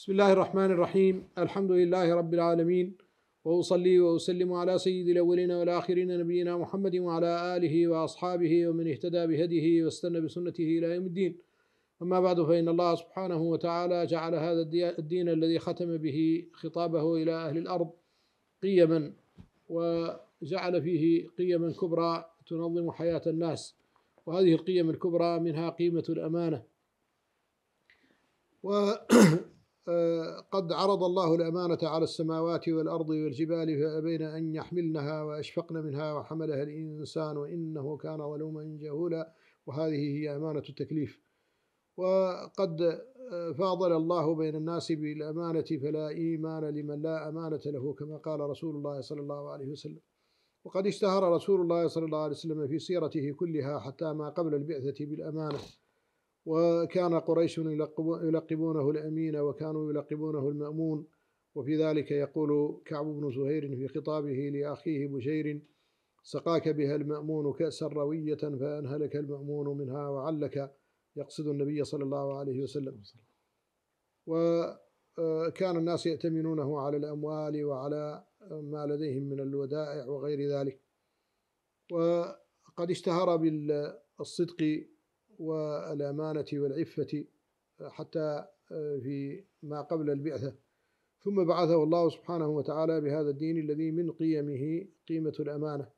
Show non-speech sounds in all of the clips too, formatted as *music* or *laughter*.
بسم الله الرحمن الرحيم الحمد لله رب العالمين وأصلي وأسلم على سيد الأولين والآخرين نبينا محمد وعلى آله وأصحابه ومن اهتدى بهديه واستنى بسنته إلى يوم الدين أما بعد فإن الله سبحانه وتعالى جعل هذا الدين الذي ختم به خطابه إلى أهل الأرض قيما وجعل فيه قيما كبرى تنظم حياة الناس وهذه القيم الكبرى منها قيمة الأمانة و *clears throat* قد عرض الله الأمانة على السماوات والأرض والجبال فأبين أن يحملنها وأشفقن منها وحملها الإنسان وإنه كان ظلوما جهولا وهذه هي أمانة التكليف وقد فاضل الله بين الناس بالأمانة فلا إيمان لمن لا أمانة له كما قال رسول الله صلى الله عليه وسلم وقد اشتهر رسول الله صلى الله عليه وسلم في سيرته كلها حتى ما قبل البعثة بالأمانة وكان قريش يلقبونه الأمين وكانوا يلقبونه المأمون وفي ذلك يقول كعب بن زهير في خطابه لأخيه بشير سقاك بها المأمون كأسا روية فأنهلك المأمون منها وعلك يقصد النبي صلى الله عليه وسلم وكان آه، الناس يأتمنونه على الأموال وعلى ما لديهم من الودائع وغير ذلك وقد اشتهر بالصدق والأمانة والعفة آه، حتى آه، في ما قبل البعثة ثم بعثه الله سبحانه وتعالى بهذا الدين الذي من قيمه قيمة الأمانة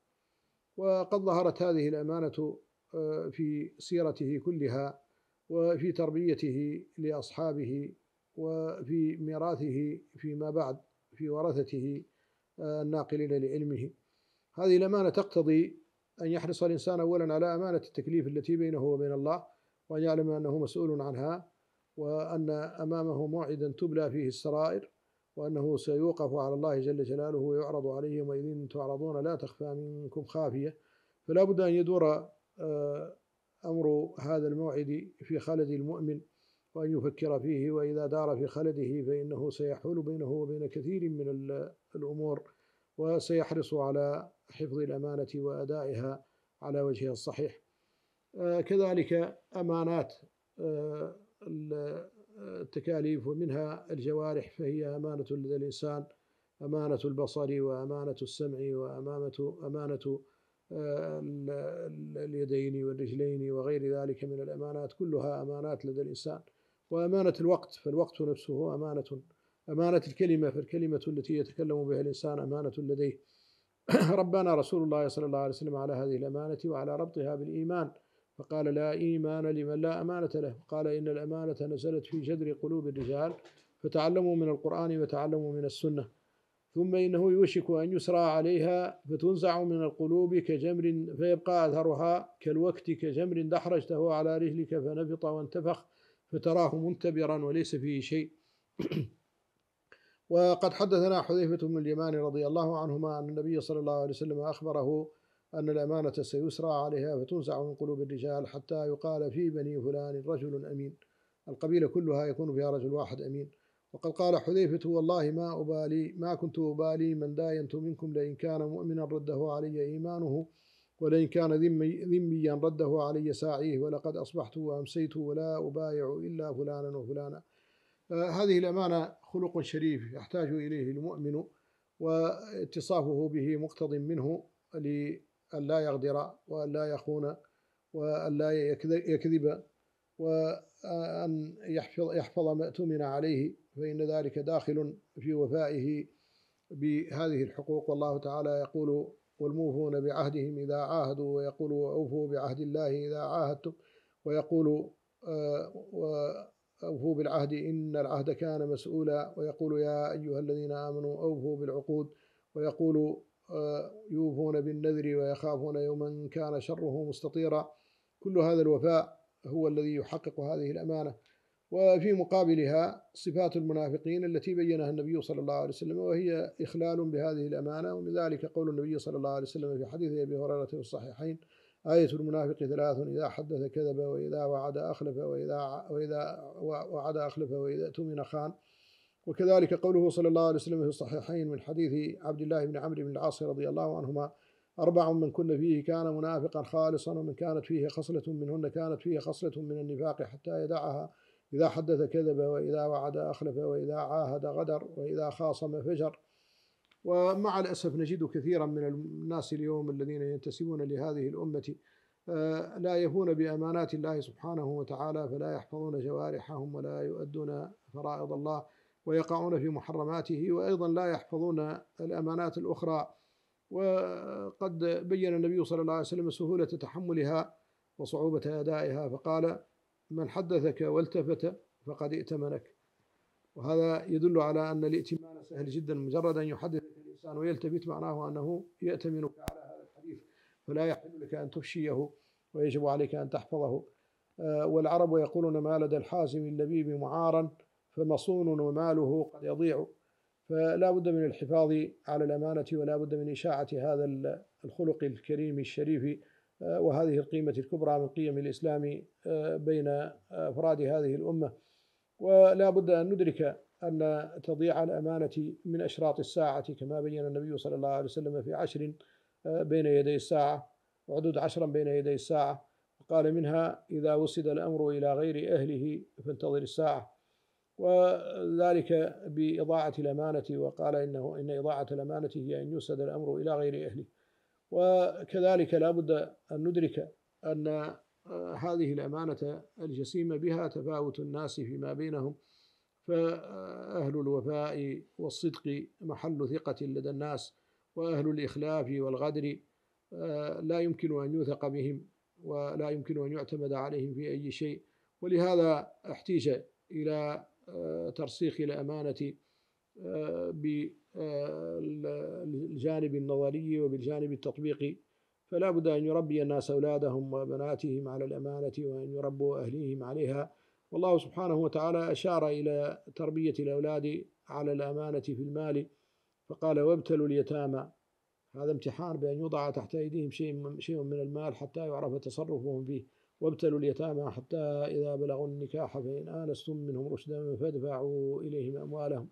وقد ظهرت هذه الأمانة آه، في سيرته كلها وفي تربيته لأصحابه وفي ميراثه فيما بعد في ورثته الناقلين لعلمه هذه الأمانة تقتضي أن يحرص الإنسان أولا على أمانة التكليف التي بينه وبين الله وأن يعلم أنه مسؤول عنها وأن أمامه موعدا تبلى فيه السرائر وأنه سيوقف على الله جل جلاله ويعرض عليه يومئذ تعرضون لا تخفى منكم خافية فلا بد أن يدور آه، أمر هذا الموعد في خلد المؤمن وأن يفكر فيه وإذا دار في خلده فإنه سيحول بينه وبين كثير من الأمور وسيحرص على حفظ الأمانة وأدائها على وجهها الصحيح آه، كذلك أمانات آه، التكاليف ومنها الجوارح فهي أمانة لدى الإنسان أمانة البصر وأمانة السمع وأمانة أمانة آه، اليدين والرجلين وغير ذلك من الأمانات كلها أمانات لدى الإنسان وأمانة الوقت فالوقت نفسه أمانة أمانة الكلمة فالكلمة التي يتكلم بها الإنسان أمانة لديه *clears throat* ربنا رسول الله صلى الله عليه وسلم على هذه الأمانة وعلى ربطها بالإيمان فقال لا إيمان لمن لا أمانة له قال إن الأمانة نزلت في جذر قلوب الرجال فتعلموا من القرآن وتعلموا من السنة ثم إنه يوشك أن يسرى عليها فتنزع من القلوب كجمر فيبقى أثرها كالوقت كجمر دحرجته على رجلك فنبط وانتفخ فتراه منتبرا وليس فيه شيء *clears throat* وقد حدثنا حذيفة بن اليمان رضي الله عنهما أن النبي صلى الله عليه وسلم أخبره أن الأمانة سيسرى عليها فتنزع من قلوب الرجال حتى يقال في بني فلان رجل أمين القبيلة كلها يكون فيها رجل واحد أمين وقد قال حذيفة والله ما أبالي ما كنت أبالي من داينت منكم لئن كان مؤمنا رده علي إيمانه ولئن كان ذميا رده علي ساعيه ولقد أصبحت وأمسيت ولا أبايع إلا فلانا وفلانا هذه الأمانة خلق شريف يحتاج إليه المؤمن واتصافه به مقتض منه لألا يغدر وألا يخون وألا يكذب وأن يحفظ, يحفظ ما اؤتمن عليه فإن ذلك داخل في وفائه بهذه الحقوق والله تعالى يقول والموفون بعهدهم إذا عاهدوا ويقول وأوفوا بعهد الله إذا عاهدتم ويقول آه أوفوا بالعهد إن العهد كان مسؤولا ويقول يا أيها الذين آمنوا أوفوا بالعقود ويقول آه، يوفون بالنذر ويخافون يوما كان شره مستطيرا كل هذا الوفاء هو الذي يحقق هذه الأمانة وفي مقابلها صفات المنافقين التي بينها النبي صلى الله عليه وسلم وهي إخلال بهذه الأمانة ومن ذلك قول النبي صلى الله عليه وسلم في حديث أبي هريرة في الصحيحين آية المنافق ثلاث إذا حدث كذب وإذا وعد أخلف وإذا وإذا وعد أخلف وإذا اؤتمن خان وكذلك قوله صلى الله عليه وسلم في الصحيحين من حديث عبد الله بن عمرو بن العاص رضي الله عنهما أربع من كن فيه كان منافقا خالصا ومن كانت فيه خصلة منهن كانت فيه خصلة من النفاق حتى يدعها إذا حدث كذب وإذا وعد أخلف وإذا عاهد غدر وإذا خاصم فجر ومع الأسف نجد كثيرا من الناس اليوم الذين ينتسبون لهذه الأمة آه، لا يفون بأمانات الله سبحانه وتعالى فلا يحفظون جوارحهم ولا يؤدون فرائض الله ويقعون في محرماته وأيضا لا يحفظون الأمانات الأخرى وقد بين النبي صلى الله عليه وسلم سهولة تحملها وصعوبة أدائها فقال من حدثك والتفت فقد ائتمنك وهذا يدل على أن الائتمان سهل جدا مجرد أن يحدث الإنسان ويلتبت معناه أنه يأتمنك على هذا الحديث فلا يحل لك أن تفشيه ويجب عليك أن تحفظه آه، والعرب يقولون ما لدى الحازم اللبيب معارا فمصون وماله قد يضيع فلا بد من الحفاظ على الأمانة ولا بد من إشاعة هذا الخلق الكريم الشريف آه، وهذه القيمة الكبرى من قيم الإسلام آه، بين أفراد هذه الأمة ولا بد أن ندرك أن تضيع الأمانة من أشراط الساعة كما بين النبي صلى الله عليه وسلم في عشر آه، بين يدي الساعة وعدد عشرا بين يدي الساعة وقال منها إذا وسد الأمر إلى غير أهله فانتظر الساعة وذلك بإضاعة الأمانة وقال إنه إن إضاعة الأمانة هي أن يوسد الأمر إلى غير أهله وكذلك لا بد أن ندرك أن آه، هذه الأمانة الجسيمة بها تفاوت الناس فيما بينهم فأهل الوفاء والصدق محل ثقة لدى الناس وأهل الإخلاف والغدر آه، لا يمكن أن يوثق بهم ولا يمكن أن يعتمد عليهم في أي شيء ولهذا احتيج إلى آه، ترسيخ الأمانة آه، بالجانب النظري وبالجانب التطبيقي فلا بد أن يربي الناس أولادهم وبناتهم على الأمانة وأن يربوا أهليهم عليها والله سبحانه وتعالى أشار إلى تربية الأولاد على الأمانة في المال فقال وابتلوا اليتامى هذا امتحان بأن يوضع تحت أيديهم شيء شيء من المال حتى يعرف تصرفهم فيه وابتلوا اليتامى حتى إذا بلغوا النكاح فإن آنستم منهم رشدا فادفعوا إليهم أموالهم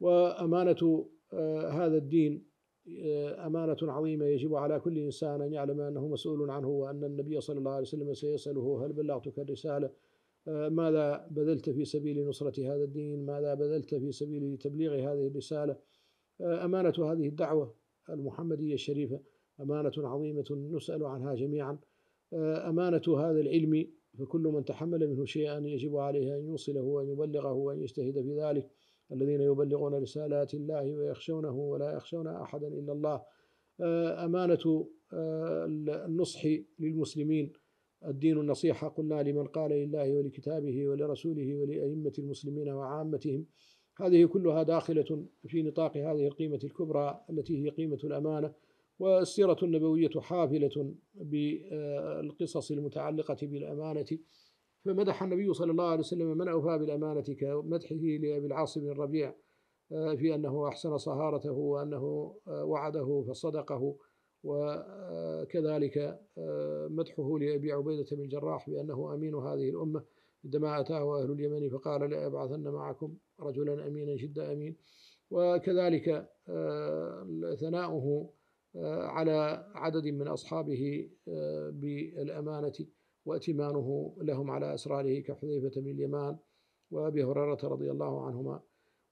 وأمانة آه، هذا الدين آه، أمانة عظيمة يجب على كل إنسان أن يعلم أنه مسؤول عنه وأن النبي صلى الله عليه وسلم سيسأله هل بلغتك الرسالة آه، ماذا بذلت في سبيل نصرة هذا الدين ماذا بذلت في سبيل تبليغ هذه الرسالة آه، أمانة هذه الدعوة المحمدية الشريفة أمانة عظيمة نسأل عنها جميعا آه، أمانة هذا العلم فكل من تحمل منه شيئا يجب عليه أن يوصله وأن يبلغه وأن يجتهد في ذلك الذين يبلغون رسالات الله ويخشونه ولا يخشون أحدا إلا الله أمانة النصح للمسلمين الدين النصيحة قلنا لمن قال لله ولكتابه ولرسوله ولأئمة المسلمين وعامتهم هذه كلها داخلة في نطاق هذه القيمة الكبرى التي هي قيمة الأمانة والسيرة النبوية حافلة بالقصص المتعلقة بالأمانة فمدح النبي صلى الله عليه وسلم من أوفى بالأمانة كمدحه لأبي العاص بن الربيع آه، في أنه أحسن صهارته وأنه آه، وعده فصدقه وكذلك آه، مدحه لأبي عبيدة بن الجراح بأنه أمين هذه الأمة عندما أتاه أهل اليمن فقال لأبعثن معكم رجلا أمينا جدا أمين وكذلك آه، ثناؤه آه، على عدد من أصحابه بالأمانة واتمانه لهم على أسراره كحذيفة بن اليمان وأبي هريرة رضي الله عنهما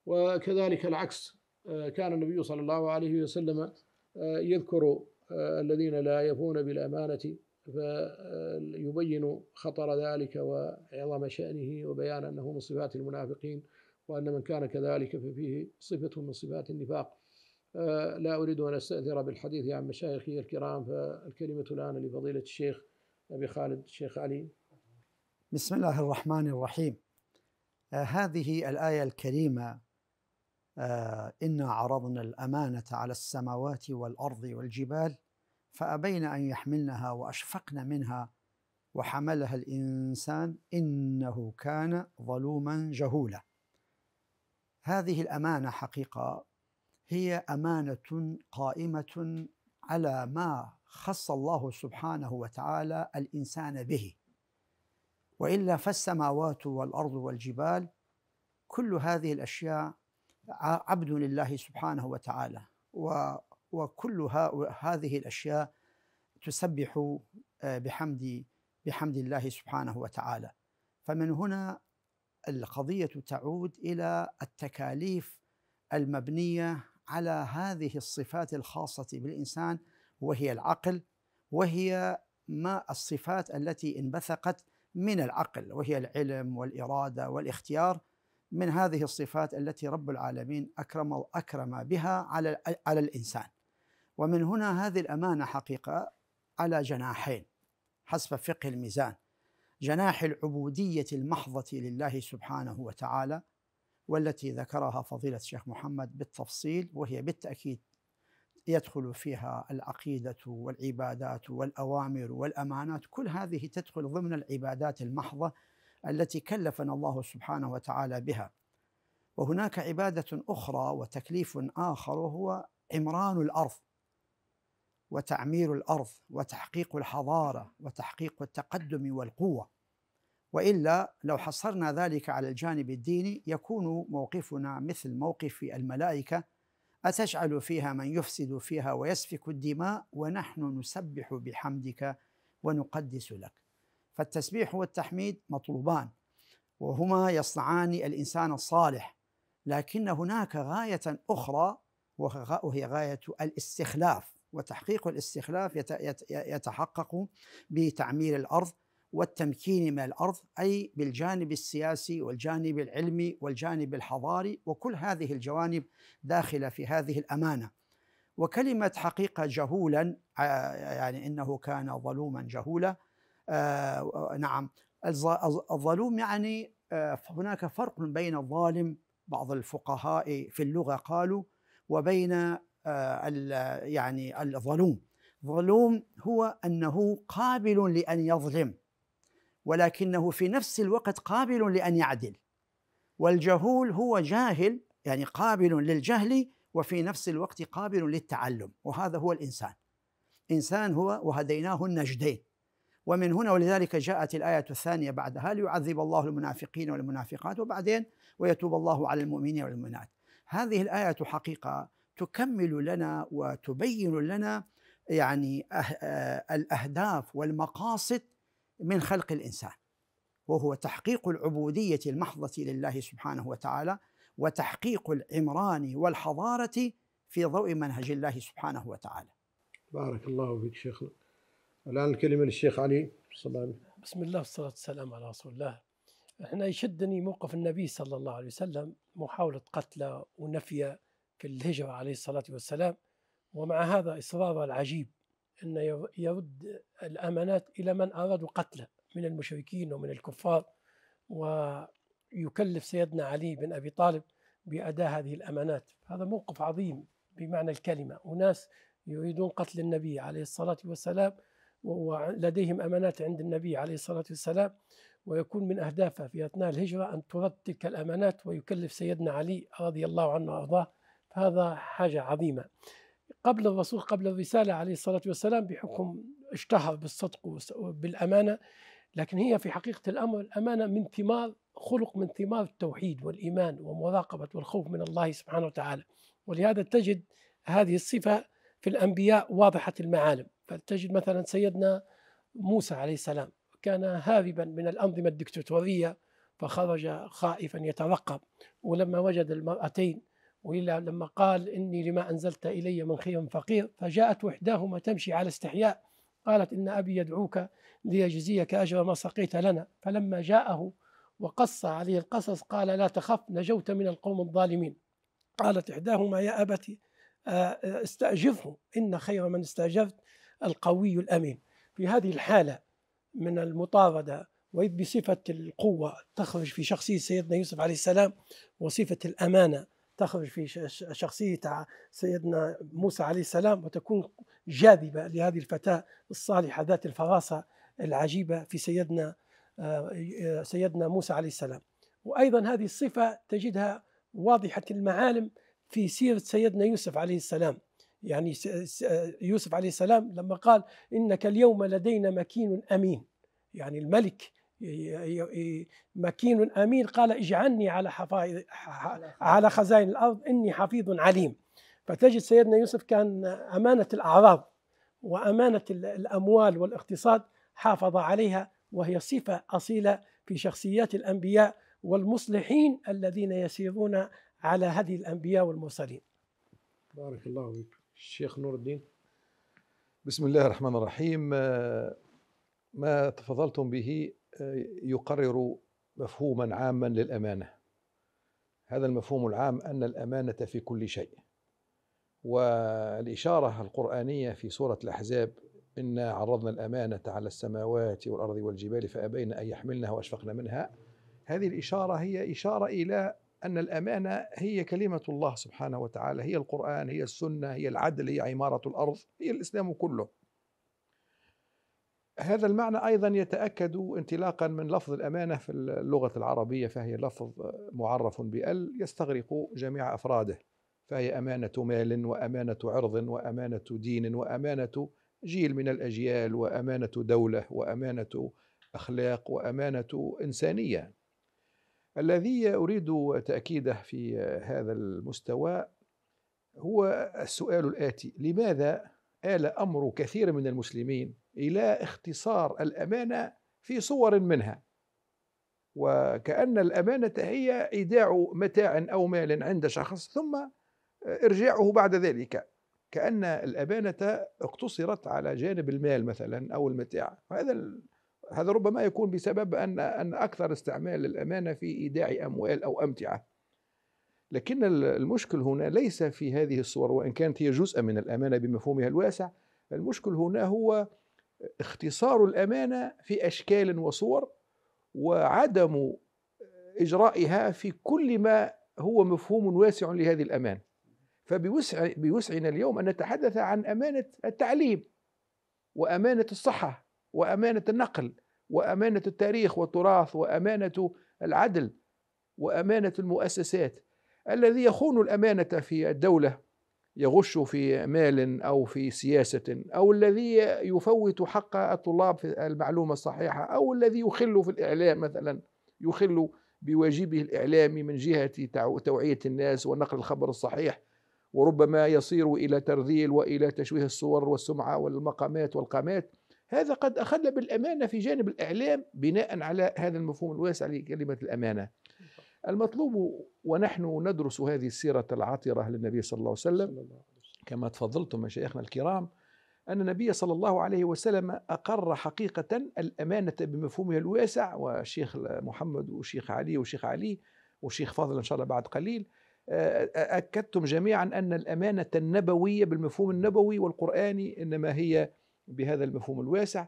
وكذلك العكس كان النبي صلى الله عليه وسلم يذكر الذين لا يفون بالأمانة فيبين خطر ذلك وعظم شأنه وبيان أنه من صفات المنافقين وأن من كان كذلك ففيه صفة من صفات النفاق لا أريد أن أستأثر بالحديث عن مشايخي الكرام فالكلمة الآن لفضيلة الشيخ أبي خالد الشيخ علي بسم الله الرحمن الرحيم آه، هذه الآية الكريمة آه، انا عرضنا الامانه على السماوات والارض والجبال فابين ان يحملنها واشفقن منها وحملها الانسان انه كان ظلوما جهولا هذه الامانه حقيقه هي امانه قائمه على ما خص الله سبحانه وتعالى الانسان به والا فالسماوات والارض والجبال كل هذه الاشياء عبد لله سبحانه وتعالى و وكل هذه الأشياء تسبح آه، بحمد بحمد الله سبحانه وتعالى فمن هنا القضية تعود إلى التكاليف المبنية على هذه الصفات الخاصة بالإنسان وهي العقل وهي ما الصفات التي انبثقت من العقل وهي العلم والإرادة والاختيار من هذه الصفات التي رب العالمين اكرم اكرم بها على على الانسان. ومن هنا هذه الامانه حقيقه على جناحين حسب فقه الميزان. جناح العبوديه المحضه لله سبحانه وتعالى والتي ذكرها فضيله الشيخ محمد بالتفصيل وهي بالتاكيد يدخل فيها العقيده والعبادات والاوامر والامانات كل هذه تدخل ضمن العبادات المحضه التي كلفنا الله سبحانه وتعالى بها وهناك عباده اخرى وتكليف اخر وهو عمران الارض وتعمير الارض وتحقيق الحضاره وتحقيق التقدم والقوه والا لو حصرنا ذلك على الجانب الديني يكون موقفنا مثل موقف الملائكه اتجعل فيها من يفسد فيها ويسفك الدماء ونحن نسبح بحمدك ونقدس لك فالتسبيح والتحميد مطلوبان وهما يصنعان الانسان الصالح لكن هناك غايه اخرى وهي غايه الاستخلاف وتحقيق الاستخلاف يتحقق بتعمير الارض والتمكين من الارض اي بالجانب السياسي والجانب العلمي والجانب الحضاري وكل هذه الجوانب داخله في هذه الامانه وكلمه حقيقه جهولا يعني انه كان ظلوما جهولا آه، نعم الظلوم يعني آه، هناك فرق بين الظالم بعض الفقهاء في اللغة قالوا وبين آه، يعني الظلوم ظلوم هو أنه قابل لأن يظلم ولكنه في نفس الوقت قابل لأن يعدل والجهول هو جاهل يعني قابل للجهل وفي نفس الوقت قابل للتعلم وهذا هو الإنسان إنسان هو وهديناه النجدين ومن هنا ولذلك جاءت الآية الثانية بعدها ليعذب الله المنافقين والمنافقات وبعدين ويتوب الله على المؤمنين والمؤمنات هذه الآية حقيقة تكمل لنا وتبين لنا يعني أه-، آه، الأهداف والمقاصد من خلق الإنسان وهو تحقيق العبودية المحضة لله سبحانه وتعالى وتحقيق العمران والحضارة في ضوء منهج الله سبحانه وتعالى بارك الله فيك شيخنا الآن الكلمة للشيخ علي الصلاة بسم الله والصلاة والسلام على رسول الله احنا يشدني موقف النبي صلى الله عليه وسلم محاولة قتله ونفيه في الهجرة عليه الصلاة والسلام ومع هذا إصراره العجيب أن يرد الأمانات إلى من أرادوا قتله من المشركين ومن الكفار ويكلف سيدنا علي بن أبي طالب بأداء هذه الأمانات هذا موقف عظيم بمعنى الكلمة أناس يريدون قتل النبي عليه الصلاة والسلام ولديهم أمانات عند النبي عليه الصلاة والسلام ويكون من أهدافه في أثناء الهجرة أن ترد تلك الأمانات ويكلف سيدنا علي رضي الله عنه وأرضاه فهذا حاجة عظيمة قبل الرسول قبل الرسالة عليه الصلاة والسلام بحكم اشتهر بالصدق وبالأمانة لكن هي في حقيقة الأمر الأمانة من ثمار خلق من ثمار التوحيد والإيمان ومراقبة والخوف من الله سبحانه وتعالى ولهذا تجد هذه الصفة في الأنبياء واضحة المعالم فتجد مثلا سيدنا موسى عليه السلام كان هاربا من الأنظمة الدكتاتورية فخرج خائفا يترقب ولما وجد المرأتين وإلا لما قال إني لما أنزلت إلي من خير فقير فجاءت وحداهما تمشي على استحياء قالت إن أبي يدعوك ليجزيك أجر ما سقيت لنا فلما جاءه وقص عليه القصص قال لا تخف نجوت من القوم الظالمين قالت إحداهما يا أبتي آه، آه، استأجره إن خير من استأجرت القوي الأمين في هذه الحالة من المطاردة وإذ بصفة القوة تخرج في شخصية سيدنا يوسف عليه السلام وصفة الأمانة تخرج في شخصية سيدنا موسى عليه السلام وتكون جاذبة لهذه الفتاة الصالحة ذات الفراسة العجيبة في سيدنا آه، آه، سيدنا موسى عليه السلام وأيضا هذه الصفة تجدها واضحة المعالم في سيرة سيدنا يوسف عليه السلام يعني يوسف عليه السلام لما قال إنك اليوم لدينا مكين أمين يعني الملك مكين أمين قال اجعلني على حفائظ على خزائن الأرض إني حفيظ عليم فتجد سيدنا يوسف كان أمانة الأعراض وأمانة الأموال والاقتصاد حافظ عليها وهي صفة أصيلة في شخصيات الأنبياء والمصلحين الذين يسيرون على هدي الأنبياء والمرسلين بارك الله فيك الشيخ نور الدين بسم الله الرحمن الرحيم آه، ما تفضلتم به آه، يقرر مفهوما عاما للامانه هذا المفهوم العام ان الامانه في كل شيء والاشاره القرانيه في سوره الاحزاب انا عرضنا الامانه على السماوات والارض والجبال فابين ان يحملنها واشفقن منها هذه الاشاره هي اشاره الى أن الأمانة هي كلمة الله سبحانه وتعالى هي القرآن هي السنة هي العدل هي عمارة الأرض هي الإسلام كله هذا المعنى أيضا يتأكد انطلاقا من لفظ الأمانة في اللغة العربية فهي لفظ معرف بأل يستغرق جميع أفراده فهي أمانة مال وأمانة عرض وأمانة دين وأمانة جيل من الأجيال وأمانة دولة وأمانة أخلاق وأمانة إنسانية الذي أريد تأكيده في هذا المستوى هو السؤال الآتي لماذا آل أمر كثير من المسلمين إلى اختصار الأمانة في صور منها وكأن الأمانة هي إيداع متاع أو مال عند شخص ثم إرجاعه بعد ذلك كأن الأمانة اقتصرت على جانب المال مثلا أو المتاع هذا هذا ربما يكون بسبب أن أن أكثر استعمال الامانه في إيداع أموال أو أمتعة لكن المشكل هنا ليس في هذه الصور وإن كانت هي جزءا من الأمانة بمفهومها الواسع المشكل هنا هو اختصار الأمانة في أشكال وصور وعدم إجرائها في كل ما هو مفهوم واسع لهذه الأمانة فبوسع بوسعنا اليوم أن نتحدث عن أمانة التعليم وأمانة الصحة وأمانة النقل وأمانة التاريخ والتراث وأمانة العدل وأمانة المؤسسات الذي يخون الأمانة في الدولة يغش في مال أو في سياسة أو الذي يفوت حق الطلاب في المعلومة الصحيحة أو الذي يخل في الإعلام مثلا يخل بواجبه الإعلامي من جهة توعية الناس ونقل الخبر الصحيح وربما يصير إلى ترذيل وإلى تشويه الصور والسمعة والمقامات والقامات هذا قد أخذ بالأمانة في جانب الإعلام بناء على هذا المفهوم الواسع لكلمة الأمانة المطلوب ونحن ندرس هذه السيرة العطرة للنبي صلى الله عليه وسلم كما تفضلتم مشايخنا الكرام أن النبي صلى الله عليه وسلم أقر حقيقة الأمانة بمفهومها الواسع والشيخ محمد والشيخ علي والشيخ علي والشيخ فاضل إن شاء الله بعد قليل آه، آه، أكدتم جميعا أن الأمانة النبوية بالمفهوم النبوي والقرآني إنما هي بهذا المفهوم الواسع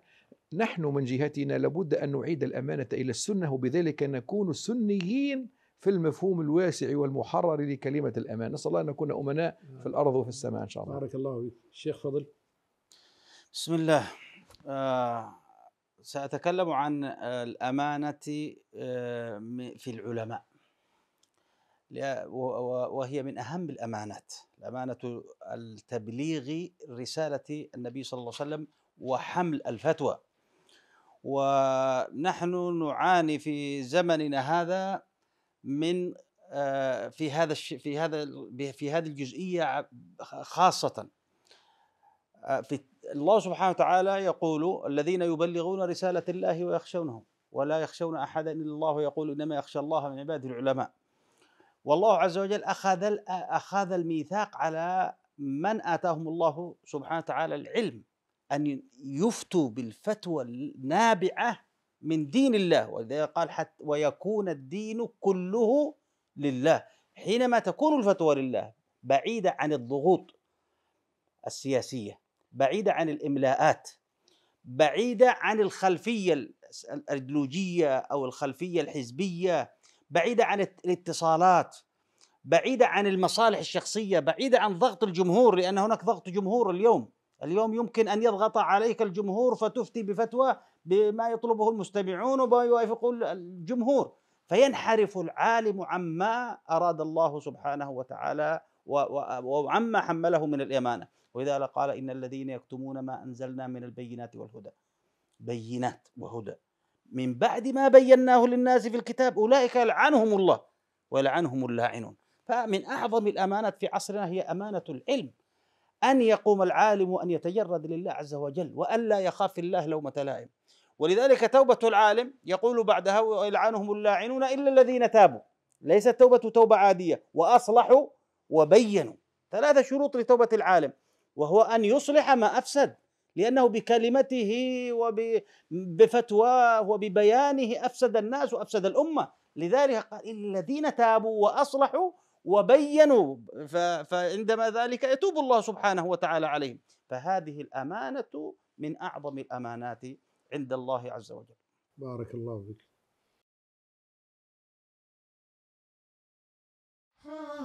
نحن من جهتنا لابد أن نعيد الأمانة إلى السنة وبذلك نكون سنيين في المفهوم الواسع والمحرر لكلمة الامانه، نسأل الله أن نكون أمناء في نعم. الأرض وفي السماء إن شاء الله بارك الله فيك الشيخ فضل بسم الله آه سأتكلم عن الأمانة آه، في العلماء وهي من أهم الأمانات الأمانة التبليغ رسالة النبي صلى الله عليه وسلم وحمل الفتوى ونحن نعاني في زمننا هذا من آه، في هذا في هذا في هذه الجزئيه خاصه آه، في الله سبحانه وتعالى يقول الذين يبلغون رساله الله ويخشونه ولا يخشون احدا الا الله يقول انما يخشى الله من عباده العلماء والله عز وجل أخذ أخذ الميثاق على من آتاهم الله سبحانه وتعالى العلم أن يفتوا بالفتوى النابعة من دين الله ولذلك قال حتى ويكون الدين كله لله حينما تكون الفتوى لله بعيدة عن الضغوط السياسية بعيدة عن الإملاءات بعيدة عن الخلفية الأيديولوجية أو الخلفية الحزبية بعيده عن الاتصالات بعيده عن المصالح الشخصيه بعيده عن ضغط الجمهور لان هناك ضغط جمهور اليوم اليوم يمكن ان يضغط عليك الجمهور فتفتي بفتوى بما يطلبه المستمعون وما يوافق الجمهور فينحرف العالم عما اراد الله سبحانه وتعالى وعما حمله من الامانه وإذا قال ان الذين يكتمون ما انزلنا من البينات والهدى بينات وهدى من بعد ما بيناه للناس في الكتاب أولئك يلعنهم الله ويلعنهم اللاعنون فمن أعظم الأمانات في عصرنا هي أمانة العلم أن يقوم العالم وأن يتجرد لله عز وجل وأن لا يخاف الله لومة لائم ولذلك توبة العالم يقول بعدها ويلعنهم اللاعنون إلا الذين تابوا ليست توبة توبة عادية وأصلحوا وبينوا ثلاثة شروط لتوبة العالم وهو أن يصلح ما أفسد لأنه بكلمته وبفتواه وببيانه أفسد الناس وأفسد الأمة لذلك قال الذين تابوا وأصلحوا وبينوا فعندما ذلك يتوب الله سبحانه وتعالى عليهم فهذه الأمانة من أعظم الأمانات عند الله عز وجل بارك الله فيك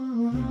Mm-hmm.